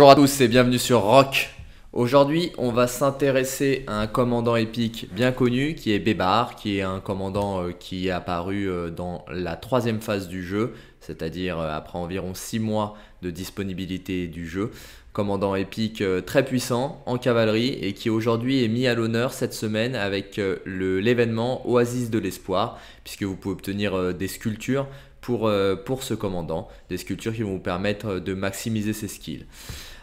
Bonjour à tous et bienvenue sur Rock. Aujourd'hui, on va s'intéresser à un commandant épique bien connu qui est Bébar, qui est un commandant euh, qui est apparu euh, dans la troisième phase du jeu, c'est-à-dire euh, après environ six mois de disponibilité du jeu. Commandant épique très puissant en cavalerie et qui aujourd'hui est mis à l'honneur cette semaine avec l'événement Oasis de l'espoir, puisque vous pouvez obtenir des sculptures euh, pour, ce commandant, des sculptures qui vont vous permettre euh, de maximiser ses skills.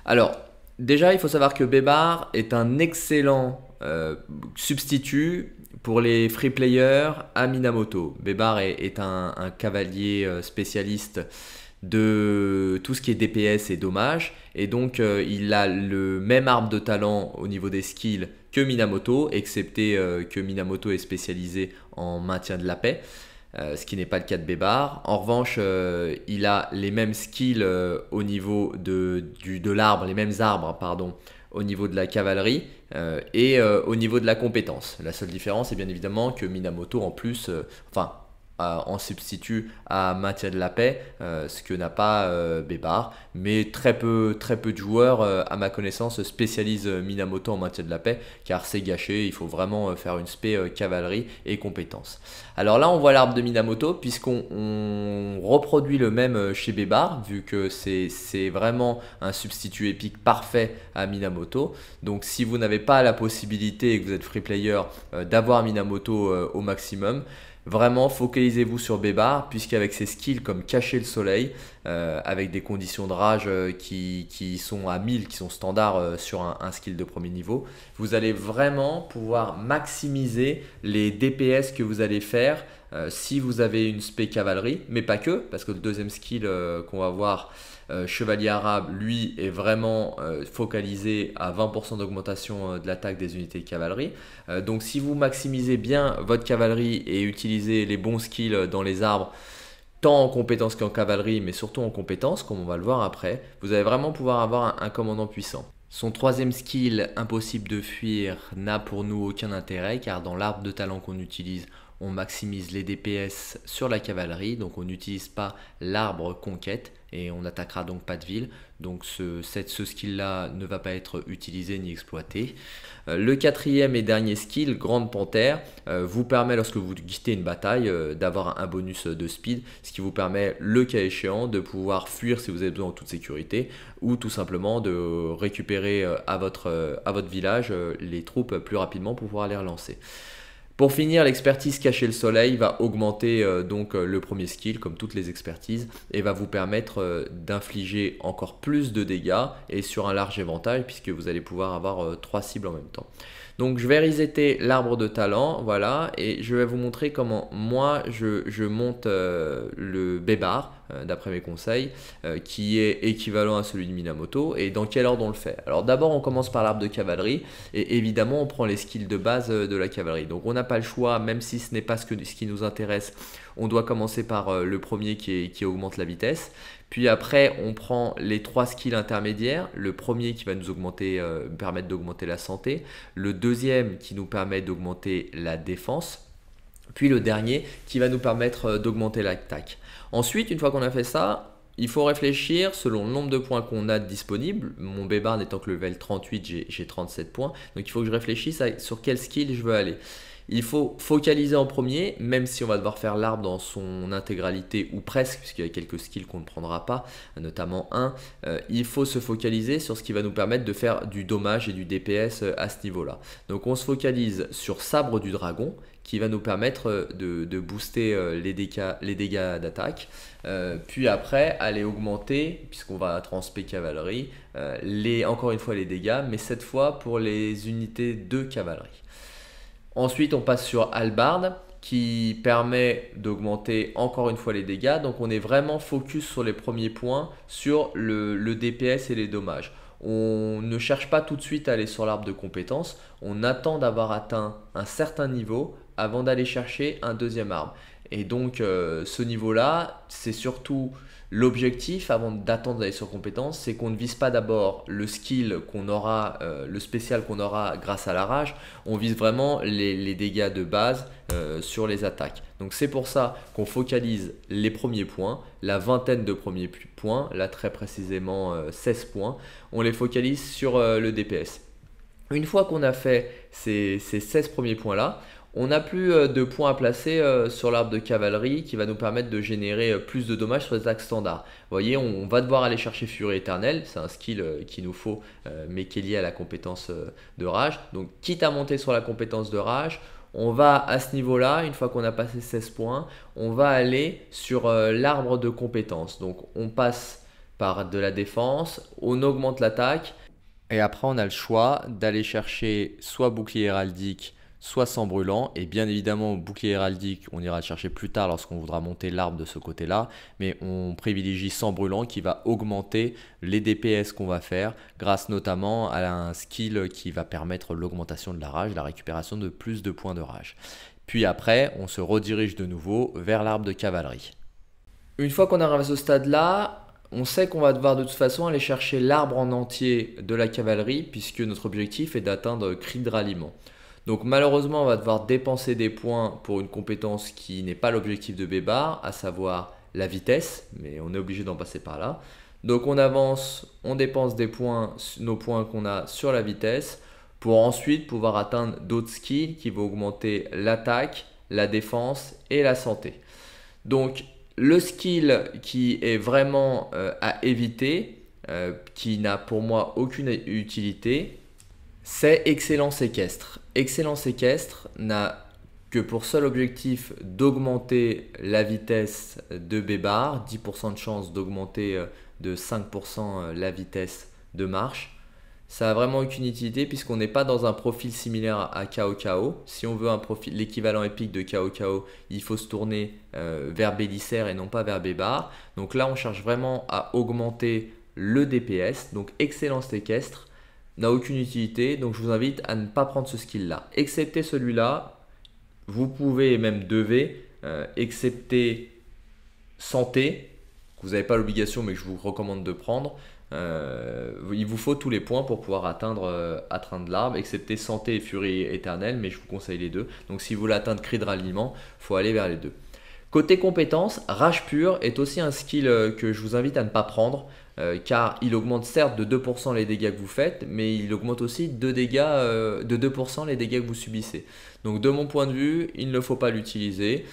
Alors, déjà, il faut savoir que Bébar est un excellent euh, substitut pour les free players à Minamoto. Bébar est, un, cavalier spécialiste de tout ce qui est DPS et dommage. Et donc, il a le même arbre de talent au niveau des skills que Minamoto, excepté que Minamoto est spécialisé en maintien de la paix. Euh, ce qui n'est pas le cas de Bébar. En revanche, euh, il a les mêmes skills euh, au niveau de, de l'arbre, les mêmes arbres, hein, pardon, au niveau de la cavalerie et au niveau de la compétence. La seule différence est bien évidemment que Minamoto, en plus, enfin, en substitut à maintien de la Paix, euh, ce que n'a pas euh, Bébar. Mais très peu, très peu de joueurs, euh, à ma connaissance, spécialisent Minamoto en maintien de la paix, car c'est gâché, il faut vraiment faire une spé cavalerie et compétence. Alors là, on voit l'arbre de Minamoto, puisqu'on reproduit le même chez Bébar, vu que c'est vraiment un substitut épique parfait à Minamoto. Donc si vous n'avez pas la possibilité et que vous êtes free player d'avoir Minamoto au maximum, Vraiment, focalisez-vous sur Bébar, puisqu'avec ses skills comme cacher le soleil, euh, avec des conditions de rage euh, qui, sont à 1000, qui sont standards euh, sur un, skill de premier niveau, vous allez vraiment pouvoir maximiser les DPS que vous allez faire euh, si vous avez une spé cavalerie, mais pas que, parce que le deuxième skill euh, qu'on va voir, euh, chevalier arabe, lui, est vraiment focalisé à 20% d'augmentation de l'attaque des unités de cavalerie. donc si vous maximisez bien votre cavalerie et utilisez les bons skills dans les arbres, tant en compétences qu'en cavalerie, mais surtout en compétences, comme on va le voir après, vous allez vraiment pouvoir avoir un commandant puissant. Son troisième skill, impossible de fuir, n'a pour nous aucun intérêt car dans l'arbre de talent qu'on utilise, on maximise les DPS sur la cavalerie, donc on n'utilise pas l'arbre conquête et on n'attaquera donc pas de ville. Donc ce, ce skill-là ne va pas être utilisé ni exploité. Euh, le quatrième et dernier skill, Grande Panthère, euh, vous permet lorsque vous quittez une bataille euh, d'avoir un bonus de speed, ce qui vous permet le cas échéant de pouvoir fuir si vous avez besoin en toute sécurité, ou tout simplement de récupérer à votre, à votre village les troupes plus rapidement pour pouvoir les relancer. Pour finir, l'expertise cacher le soleil va augmenter euh, donc euh, le premier skill comme toutes les expertises et va vous permettre euh, d'infliger encore plus de dégâts et sur un large éventail puisque vous allez pouvoir avoir trois cibles en même temps. Donc je vais resetter l'arbre de talent, voilà, et je vais vous montrer comment moi je, monte euh, le bébar euh, d'après mes conseils, euh, qui est équivalent à celui de Minamoto, et dans quel ordre on le fait. Alors d'abord on commence par l'arbre de cavalerie, et évidemment on prend les skills de base de la cavalerie. Donc on n'a pas le choix, même si ce n'est pas que, ce qui nous intéresse on doit commencer par euh, le premier qui, augmente la vitesse. Puis après, on prend les trois skills intermédiaires. Le premier qui va nous augmenter, euh, permettre d'augmenter la santé. Le deuxième qui nous permet d'augmenter la défense. Puis le dernier qui va nous permettre euh, d'augmenter l'attaque. Ensuite, une fois qu'on a fait ça, il faut réfléchir selon le nombre de points qu'on a disponibles. Mon Bébar n'étant que level 38, j'ai 37 points. Donc il faut que je réfléchisse sur quel skill je veux aller. Il faut focaliser en premier, même si on va devoir faire l'arbre dans son intégralité ou presque, puisqu'il y a quelques skills qu'on ne prendra pas, notamment un. Euh, il faut se focaliser sur ce qui va nous permettre de faire du dommage et du DPS euh, à ce niveau-là. Donc on se focalise sur Sabre du Dragon, qui va nous permettre euh, de, booster les, dégâts d'attaque. puis après, aller augmenter, puisqu'on va transper cavalerie, les, encore une fois les dégâts, mais cette fois pour les unités de cavalerie. Ensuite, on passe sur Albard qui permet d'augmenter encore une fois les dégâts. Donc on est vraiment focus sur les premiers points, sur le, DPS et les dommages. On ne cherche pas tout de suite à aller sur l'arbre de compétences, on attend d'avoir atteint un certain niveau avant d'aller chercher un deuxième arbre. Et donc euh, ce niveau-là, c'est surtout L'objectif, avant d'attendre d'aller sur compétences, c'est qu'on ne vise pas d'abord le skill qu'on aura, euh, le spécial qu'on aura grâce à la rage, on vise vraiment les, dégâts de base euh, sur les attaques. Donc c'est pour ça qu'on focalise les premiers points, la vingtaine de premiers points, là très précisément 16 euh, points, on les focalise sur le DPS. Une fois qu'on a fait ces, ces 16 premiers points-là, on n'a plus euh, de points à placer euh, sur l'arbre de cavalerie qui va nous permettre de générer euh, plus de dommages sur les axes standards. Vous voyez, on va devoir aller chercher Furie éternelle, c'est un skill qu'il nous faut, mais qui est lié à la compétence de rage. Donc quitte à monter sur la compétence de rage, on va à ce niveau-là, une fois qu'on a passé 16 points, on va aller sur l'arbre de compétence. Donc on passe par de la défense, on augmente l'attaque, et après on a le choix d'aller chercher soit bouclier héraldique, soit sans brûlant. Et bien évidemment, au bouclier héraldique, on ira le chercher plus tard lorsqu'on voudra monter l'arbre de ce côté-là, mais on privilégie sans brûlant qui va augmenter les DPS qu'on va faire, grâce notamment à un skill qui va permettre l'augmentation de la rage, la récupération de plus de points de rage. Puis après, on se redirige de nouveau vers l'arbre de cavalerie. Une fois qu'on arrive à ce stade-là, on sait qu'on va devoir de toute façon aller chercher l'arbre en entier de la cavalerie, puisque notre objectif est d'atteindre cri de ralliement. Donc malheureusement, on va devoir dépenser des points pour une compétence qui n'est pas l'objectif de Bébar, à savoir la vitesse, mais on est obligé d'en passer par là. Donc on avance, on dépense des points, nos points qu'on a sur la vitesse, pour ensuite pouvoir atteindre d'autres skills qui vont augmenter l'attaque, la défense et la santé. Donc le skill qui est vraiment euh, à éviter, euh, qui n'a pour moi aucune utilité, c'est excellent séquestre. Excellent équestre n'a que pour seul objectif d'augmenter la vitesse de Bébar, 10% de chance d'augmenter euh, de 5% euh, la vitesse de marche. Ça n'a vraiment aucune utilité puisqu'on n'est pas dans un profil similaire à KOKO. Si on veut un profil, l'équivalent épique de KOKO, il faut se tourner euh, vers Bélicère et non pas vers Bébar. Donc là, on cherche vraiment à augmenter le DPS, donc excellence séquestre n'a aucune utilité, donc je vous invite à ne pas prendre ce skill-là. Excepté celui-là, vous pouvez et même devez, euh, excepté santé, que vous n'avez pas l'obligation mais que je vous recommande de prendre, euh, il vous faut tous les points pour pouvoir atteindre, euh, atteindre l'arbre, excepté santé et furie éternelle, mais je vous conseille les deux. Donc si vous voulez atteindre cri de ralliement, faut aller vers les deux. Côté compétences, rage pure est aussi un skill que je vous invite à ne pas prendre. Euh, car il augmente certes de 2% les dégâts que vous faites, mais il augmente aussi euh, de, dégâts, de 2% les dégâts que vous subissez. Donc de mon point de vue, il ne faut pas l'utiliser.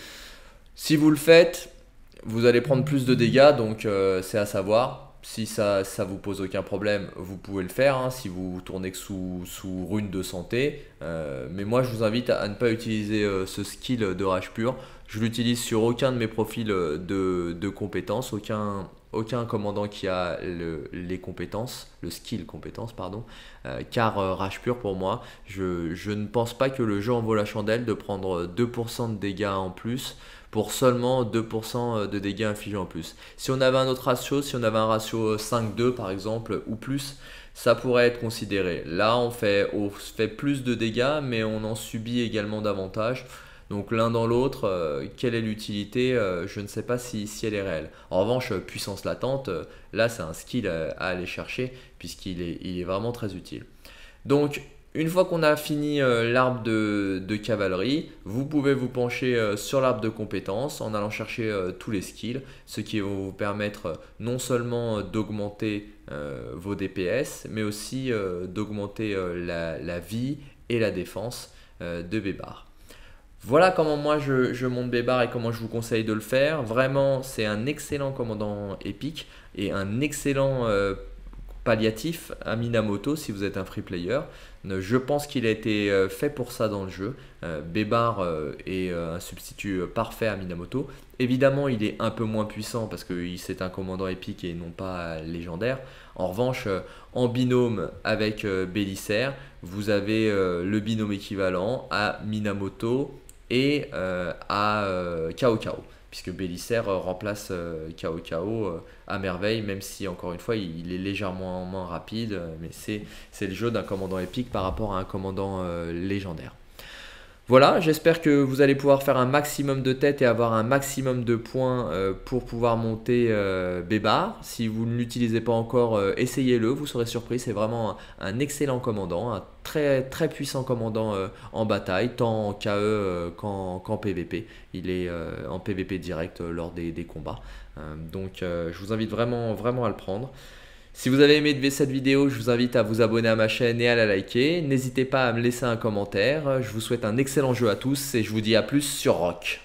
Si vous le faites, vous allez prendre plus de dégâts, donc euh, c'est à savoir. Si ça, ça vous pose aucun problème, vous pouvez le faire, hein, si vous tournez que sous, sous rune de santé. mais moi, je vous invite à, ne pas utiliser ce skill de rage pure. Je l'utilise sur aucun de mes profils de, de compétences, aucun, aucun commandant qui a les compétences, le skill compétence pardon. Euh, car euh, rage pur pour moi, je, ne pense pas que le jeu en vaut la chandelle de prendre 2% de dégâts en plus pour seulement 2% euh, de dégâts infligés en plus. Si on avait un autre ratio, si on avait un ratio 5-2 par exemple ou plus, ça pourrait être considéré. Là, on fait plus de dégâts, mais on en subit également davantage. Donc l'un dans l'autre, euh, quelle est l'utilité euh, Je ne sais pas si, elle est réelle. En revanche, euh, puissance latente, là c'est un skill à, aller chercher puisqu'il est, vraiment très utile. Donc une fois qu'on a fini l'arbre de, cavalerie, vous pouvez vous pencher sur l'arbre de compétences en allant chercher tous les skills, ce qui va vous permettre non seulement d'augmenter vos DPS, mais aussi d'augmenter la, la, vie et la défense de Bébar. Voilà comment moi je, monte Bébar et comment je vous conseille de le faire. Vraiment, c'est un excellent commandant épique et un excellent euh, palliatif à Minamoto si vous êtes un free player. Euh, je pense qu'il a été euh, fait pour ça dans le jeu. Bébar est un substitut parfait à Minamoto. Évidemment, il est un peu moins puissant parce que c'est un commandant épique et non pas légendaire. En revanche, en binôme avec Bélissaire, vous avez le binôme équivalent à Minamoto, et euh, à Cao euh, Cao puisque Bélisaire euh, remplace Cao Kao à merveille, même si encore une fois il est légèrement moins rapide, mais c'est le jeu d'un commandant épique par rapport à un commandant légendaire. Voilà, j'espère que vous allez pouvoir faire un maximum de têtes et avoir un maximum de points euh, pour pouvoir monter euh, Bébar. Si vous ne l'utilisez pas encore, euh, essayez-le, vous serez surpris, c'est vraiment un, excellent commandant, un très très puissant commandant en bataille, tant en KE qu'en PVP. Il est en PVP direct lors des, combats. donc je vous invite vraiment, vraiment à le prendre. Si vous avez aimé cette vidéo, je vous invite à vous abonner à ma chaîne et à la liker. N'hésitez pas à me laisser un commentaire. Je vous souhaite un excellent jeu à tous et je vous dis à plus sur Rock.